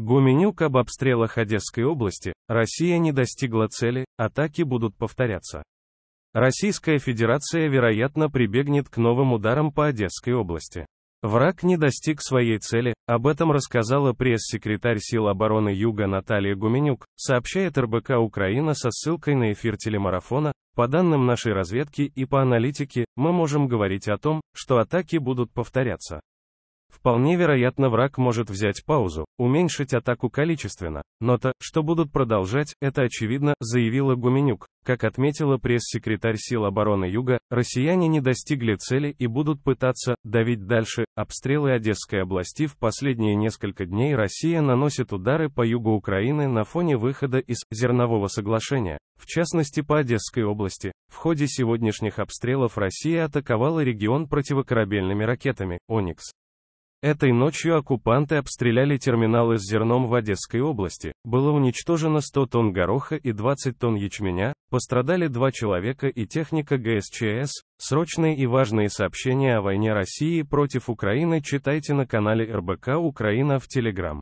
Гуменюк об обстрелах Одесской области, Россия не достигла цели, атаки будут повторяться. Российская Федерация, вероятно, прибегнет к новым ударам по Одесской области. Враг не достиг своей цели, об этом рассказала пресс-секретарь сил обороны Юга Наталья Гуменюк, сообщает РБК Украина со ссылкой на эфир телемарафона. По данным нашей разведки и по аналитике, мы можем говорить о том, что атаки будут повторяться. Вполне вероятно враг может взять паузу, уменьшить атаку количественно, но то, что будут продолжать, это очевидно, заявила Гуменюк. Как отметила пресс-секретарь сил обороны Юга, россияне не достигли цели и будут пытаться давить дальше. Обстрелы Одесской области в последние несколько дней Россия наносит удары по югу Украины на фоне выхода из зернового соглашения, в частности по Одесской области. В ходе сегодняшних обстрелов Россия атаковала регион противокорабельными ракетами «Оникс». Этой ночью оккупанты обстреляли терминалы с зерном в Одесской области, было уничтожено 100 тонн гороха и 20 тонн ячменя, пострадали два человека и техника ГСЧС. Срочные и важные сообщения о войне России против Украины читайте на канале РБК Украина в Телеграм.